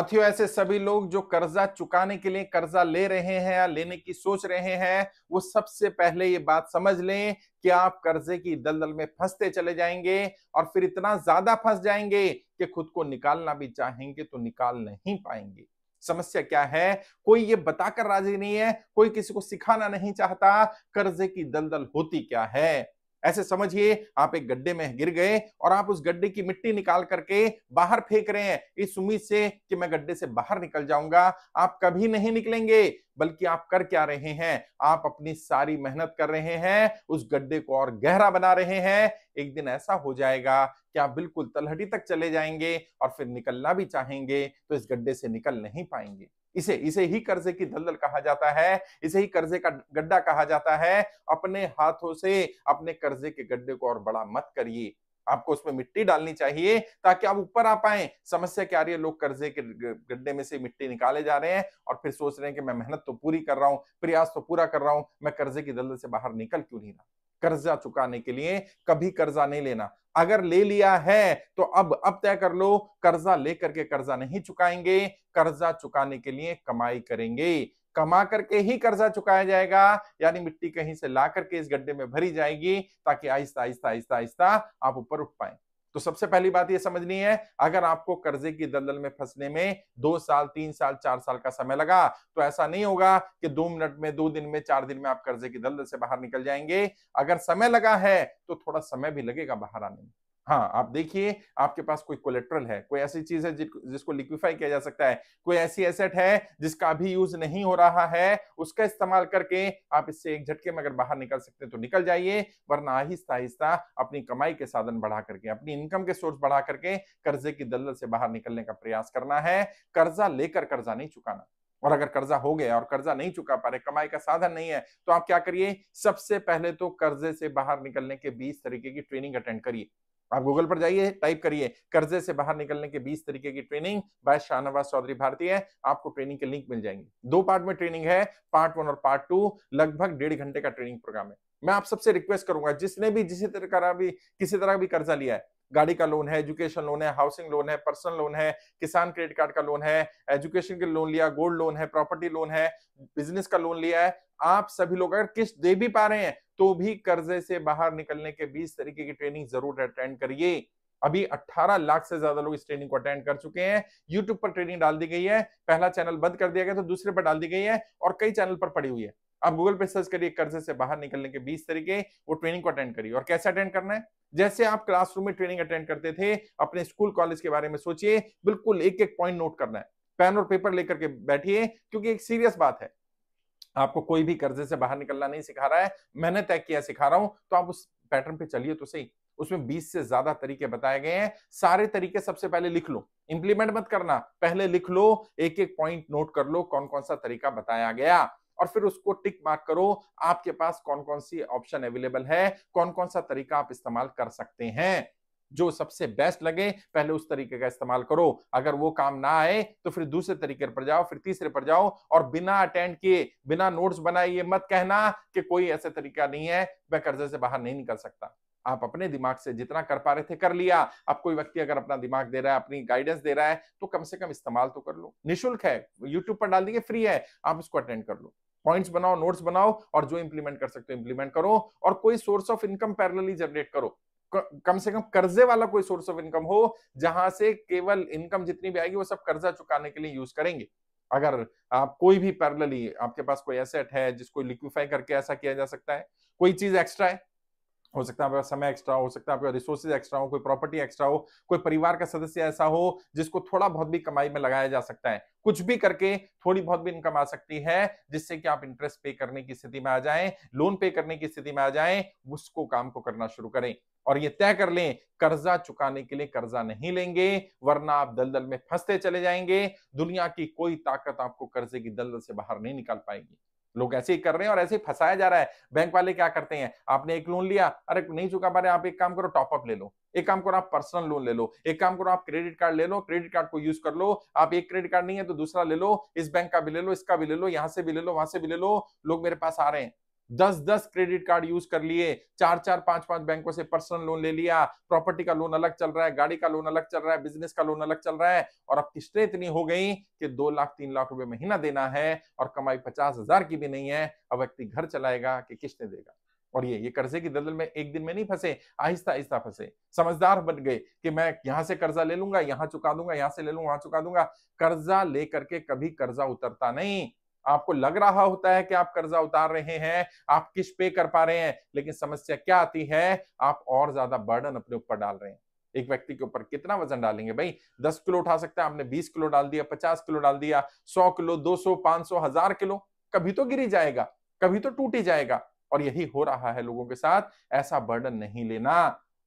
साथियों ऐसे सभी लोग जो कर्जा चुकाने के लिए कर्जा ले रहे हैं या लेने की सोच रहे हैं वो सबसे पहले ये बात समझ लें कि आप कर्जे की दलदल में फंसते चले जाएंगे और फिर इतना ज्यादा फंस जाएंगे कि खुद को निकालना भी चाहेंगे तो निकाल नहीं पाएंगे समस्या क्या है कोई ये बताकर राजी नहीं है कोई किसी को सिखाना नहीं चाहता कर्जे की दलदल होती क्या है ऐसे समझिए आप एक गड्ढे में गिर गए और आप उस गड्ढे की मिट्टी निकाल करके बाहर फेंक रहे हैं इस उम्मीद से कि मैं गड्ढे से बाहर निकल जाऊंगा आप कभी नहीं निकलेंगे बल्कि आप कर क्या रहे हैं आप अपनी सारी मेहनत कर रहे हैं उस गड्ढे को और गहरा बना रहे हैं एक दिन ऐसा हो जाएगा कि आप बिल्कुल तलहटी तक चले जाएंगे और फिर निकलना भी चाहेंगे तो इस गड्ढे से निकल नहीं पाएंगे इसे इसे ही कर्जे की दलदल कहा जाता है इसे ही कर्जे का गड्ढा कहा जाता है अपने हाथों से अपने कर्जे के गड्ढे को और बड़ा मत करिए आपको उसमें मिट्टी डालनी चाहिए ताकि आप ऊपर आ पाए समस्या क्या रही है लोग कर्जे के गड्ढे में से मिट्टी निकाले जा रहे हैं और फिर सोच रहे हैं कि मैं मेहनत तो पूरी कर रहा हूं प्रयास तो पूरा कर रहा हूं मैं कर्जे की दलदल से बाहर निकल क्यों नहीं रहा कर्जा चुकाने के लिए कभी कर्जा नहीं लेना अगर ले लिया है तो अब अब तय कर लो कर्जा लेकर के कर्जा नहीं चुकाएंगे कर्जा चुकाने के लिए कमाई करेंगे कमा करके ही कर्जा चुकाया जाएगा यानी मिट्टी कहीं से ला करके इस गड्ढे में भरी जाएगी ताकि आहिस्ता आहिस्ता आहिस्ता आहिस्ता आप ऊपर उठ पाए तो सबसे पहली बात यह समझनी है अगर आपको कर्जे की दलदल में फंसने में दो साल तीन साल चार साल का समय लगा तो ऐसा नहीं होगा कि दो मिनट में दो दिन में चार दिन में आप कर्जे की दलदल से बाहर निकल जाएंगे अगर समय लगा है तो थोड़ा समय भी लगेगा बाहर आने में हाँ आप देखिए आपके पास कोई कोलेट्रल है कोई ऐसी चीज है जिसको लिक्विफाई किया जा सकता है कोई ऐसी एसेट है जिसका अभी यूज नहीं हो रहा है उसका इस्तेमाल करके आप इससे एक झटके में अगर बाहर निकल सकते हैं तो निकल जाइए वरना आहिस्ता आहिस्ता अपनी कमाई के साधन बढ़ा करके अपनी इनकम के सोर्स बढ़ा करके कर्जे की दलदल से बाहर निकलने का प्रयास करना है कर्जा लेकर कर्जा नहीं चुकाना और अगर कर्जा हो गया और कर्जा नहीं चुका पा रहे कमाई का साधन नहीं है तो आप क्या करिए सबसे पहले तो कर्जे से बाहर निकलने के बीस तरीके की ट्रेनिंग अटेंड करिए आप गूगल पर जाइए टाइप करिए कर्जे से बाहर निकलने के 20 तरीके की ट्रेनिंग बाय शाहनवाज चौधरी भारतीय है आपको ट्रेनिंग के लिंक मिल जाएंगे दो पार्ट में ट्रेनिंग है पार्ट वन और पार्ट टू लगभग डेढ़ घंटे का ट्रेनिंग प्रोग्राम है मैं आप सबसे रिक्वेस्ट करूंगा जिसने भी जिस तरह का भी किसी तरह भी कर्जा लिया है गाड़ी का लोन है एजुकेशन लोन है हाउसिंग लोन है पर्सनल लोन है किसान क्रेडिट कार्ड का लोन है एजुकेशन के लोन लिया गोल्ड लोन है प्रॉपर्टी लोन है बिजनेस का लोन लिया है आप सभी लोग अगर किस्त दे भी पा रहे हैं तो भी कर्जे से बाहर निकलने के बीस तरीके की ट्रेनिंग जरूर अटेंड करिए अभी 18 लाख से ज्यादा लोग इस ट्रेनिंग को अटेंड कर चुके हैं यूट्यूब पर ट्रेनिंग डाल दी गई है पहला चैनल बंद कर दिया गया तो दूसरे पर डाल दी गई है और कई चैनल पर पड़ी हुई है आप गूगल पे सर्च करिए कर्जे से बाहर निकलने के 20 तरीके वो ट्रेनिंग को अटेंड करिए और कैसे अटेंड करना है जैसे आप क्लासरूम में ट्रेनिंग अटेंड करते थे अपने स्कूल कॉलेज के बारे में सोचिए बिल्कुल एक एक पॉइंट नोट करना है पेन और पेपर लेकर के बैठिए क्योंकि एक सीरियस बात है आपको कोई भी कर्जे से बाहर निकलना नहीं सिखा रहा है मैंने तय किया सिखा रहा हूं तो आप उस पैटर्न पे चलिए तो सही उसमें 20 से ज्यादा तरीके बताए गए हैं सारे तरीके सबसे पहले लिख लो इंप्लीमेंट मत करना पहले लिख लो एक एक पॉइंट नोट कर लो कौन कौन सा तरीका बताया गया और फिर उसको टिक मार्क करो आपके पास कौन कौन सी ऑप्शन अवेलेबल है कौन कौन सा तरीका आप इस्तेमाल कर सकते हैं जो सबसे बेस्ट लगे पहले उस तरीके का इस्तेमाल करो अगर वो काम ना आए तो फिर दूसरे तरीके पर जाओ फिर तीसरे पर जाओ और बिना अटेंड किए बिना नोट्स बनाए ये मत कहना कि कोई ऐसा तरीका नहीं है मैं कर्जे से बाहर नहीं निकल सकता आप अपने दिमाग से जितना कर पा रहे थे कर लिया अब कोई व्यक्ति अगर अपना दिमाग दे रहा है अपनी गाइडेंस दे रहा है तो कम से कम इस्तेमाल तो कर लो निःशुल्क है यूट्यूब पर डाल देंगे फ्री है आप उसको अटेंड कर लो पॉइंट्स बनाओ नोट्स बनाओ और जो इंप्लीमेंट कर सकते हो इंप्लीमेंट करो और कोई source of income parallelly generate करो कम से कम कर्जे वाला कोई सोर्स ऑफ इनकम हो जहां से केवल इनकम जितनी भी आएगी वो सब कर्जा चुकाने के लिए यूज करेंगे अगर आप कोई भी पैरेलली आपके पास कोई एसेट है जिसको लिक्विफाई करके ऐसा किया जा सकता है कोई चीज एक्स्ट्रा है हो सकता है आपके पास समय एक्स्ट्रा हो सकता है आपके पास रिसोर्सेज एक्स्ट्रा हो कोई प्रॉपर्टी एक्स्ट्रा हो कोई परिवार का सदस्य ऐसा हो जिसको थोड़ा बहुत भी कमाई में लगाया जा सकता है कुछ भी करके थोड़ी बहुत भी इनकम आ सकती है जिससे कि आप इंटरेस्ट पे करने की स्थिति में आ जाए लोन पे करने की स्थिति में आ जाए उसको काम को करना शुरू करें और ये तय कर लें कर्जा चुकाने के लिए कर्जा नहीं लेंगे वरना आप दलदल में फंसते चले जाएंगे दुनिया की कोई ताकत आपको कर्जे की दलदल से बाहर नहीं निकाल पाएगी लोग ऐसे ही कर रहे हैं और ऐसे ही फंसाया जा रहा है बैंक वाले क्या करते हैं आपने एक लोन लिया अरे नहीं चुका पा रहे आप एक काम करो टॉपअप ले लो एक काम करो आप पर्सनल लोन ले लो एक काम करो आप क्रेडिट कार्ड ले लो क्रेडिट कार्ड को यूज कर लो आप एक क्रेडिट कार्ड नहीं है तो दूसरा ले लो इस बैंक का भी ले लो इसका भी ले लो यहां से भी ले लो वहां से भी ले लो लोग मेरे पास आ रहे हैं दस दस क्रेडिट कार्ड यूज कर लिए चार चार पांच पांच बैंकों से पर्सनल लोन ले लिया प्रॉपर्टी का लोन अलग चल रहा है गाड़ी का लोन अलग चल रहा है बिजनेस का लोन अलग चल रहा है और अब किस्तें इतनी हो गई कि दो लाख तीन लाख रुपए महीना देना है और कमाई पचास हजार की भी नहीं है अब व्यक्ति घर चलाएगा कि किस्तें देगा और ये ये कर्जे की दलदल में एक दिन में नहीं फंसे आहिस्ता आहिस्ता फंसे समझदार बन गए कि मैं यहां से कर्जा ले लूंगा यहां चुका दूंगा यहां से ले लूंगा वहां चुका दूंगा कर्जा लेकर के कभी कर्जा उतरता नहीं आपको लग रहा होता है कि आप कर्जा उतार रहे हैं आप किस पे कर पा रहे हैं लेकिन समस्या क्या आती है आप और ज्यादा बर्डन अपने ऊपर डाल रहे हैं एक व्यक्ति के ऊपर कितना वजन डालेंगे भाई दस किलो उठा सकते हैं आपने बीस किलो डाल दिया पचास किलो डाल दिया सौ किलो दो सौ पांच सौ हजार किलो कभी तो गिरी जाएगा कभी तो टूटी जाएगा और यही हो रहा है लोगों के साथ ऐसा बर्डन नहीं लेना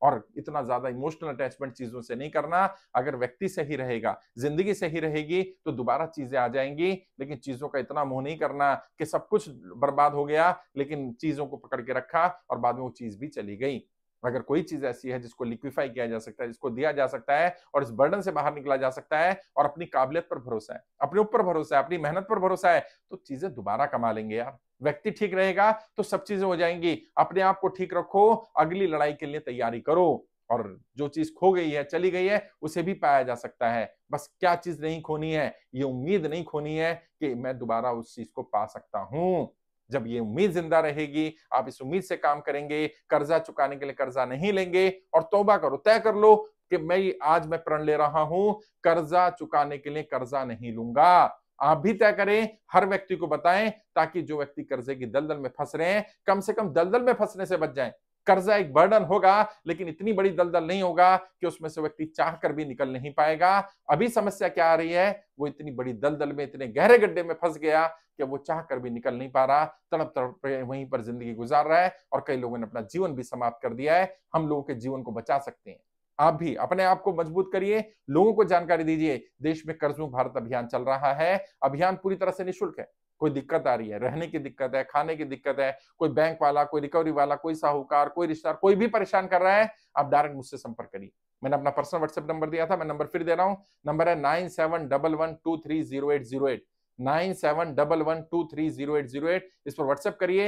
और इतना ज्यादा इमोशनल अटैचमेंट चीजों से नहीं करना अगर व्यक्ति सही रहेगा जिंदगी सही रहेगी तो दोबारा चीजें आ जाएंगी लेकिन चीजों का इतना मोह नहीं करना कि सब कुछ बर्बाद हो गया लेकिन चीजों को पकड़ के रखा और बाद में वो चीज भी चली गई अगर कोई चीज ऐसी है जिसको लिक्विफाई किया जा सकता है जिसको दिया जा सकता है और इस बर्डन से बाहर निकला जा सकता है और अपनी काबिलियत पर भरोसा है अपने ऊपर भरोसा है अपनी मेहनत पर भरोसा है तो चीजें दोबारा कमा लेंगे यार व्यक्ति ठीक रहेगा तो सब चीजें हो जाएंगी अपने आप को ठीक रखो अगली लड़ाई के लिए तैयारी करो और जो चीज खो गई है चली गई है उसे भी पाया जा सकता है बस क्या चीज नहीं खोनी है ये उम्मीद नहीं खोनी है कि मैं दोबारा उस चीज को पा सकता हूं जब ये उम्मीद जिंदा रहेगी आप इस उम्मीद से काम करेंगे कर्जा चुकाने के लिए कर्जा नहीं लेंगे और तोबा करो तय कर लो कि मैं आज मैं प्रण ले रहा हूं कर्जा चुकाने के लिए कर्जा नहीं लूंगा आप भी तय करें हर व्यक्ति को बताएं ताकि जो व्यक्ति कर्जे की दलदल में फंस रहे हैं कम से कम दलदल में फंसने से बच जाएं कर्जा एक बर्डन होगा लेकिन इतनी बड़ी दलदल नहीं होगा कि उसमें से व्यक्ति चाह कर भी निकल नहीं पाएगा अभी समस्या क्या आ रही है वो इतनी बड़ी दलदल में इतने गहरे गड्ढे में फंस गया कि वो चाह कर भी निकल नहीं पा रहा तड़प तड़प वहीं पर जिंदगी गुजार रहा है और कई लोगों ने अपना जीवन भी समाप्त कर दिया है हम लोगों के जीवन को बचा सकते हैं आप भी अपने आप को मजबूत करिए लोगों को जानकारी दीजिए देश में कर्जमुक्त भारत अभियान चल रहा है अभियान पूरी तरह से निःशुल्क है कोई दिक्कत आ रही है रहने की दिक्कत है खाने की दिक्कत है कोई बैंक वाला कोई रिकवरी वाला कोई साहूकार कोई रिश्तेदार कोई भी परेशान कर रहा है आप डायरेक्ट मुझसे संपर्क करिए मैंने अपना पर्सनल व्हाट्सएप नंबर दिया था मैं नंबर फिर दे रहा हूँ नंबर है nine seven double one two three zero eight zero eight nine seven double one two three zero eight zero eight इस पर व्हाट्सएप करिए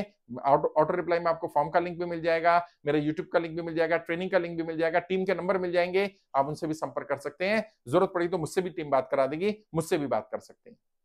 ऑटो रिप्लाई में आपको फॉर्म का लिंक भी मिल जाएगा मेरे यूट्यूब का लिंक भी मिल जाएगा ट्रेनिंग का लिंक भी मिल जाएगा टीम के नंबर मिल जाएंगे आप उनसे भी संपर्क कर सकते हैं जरूरत पड़ी तो मुझसे भी टीम बात करा देगी मुझसे भी बात कर सकते हैं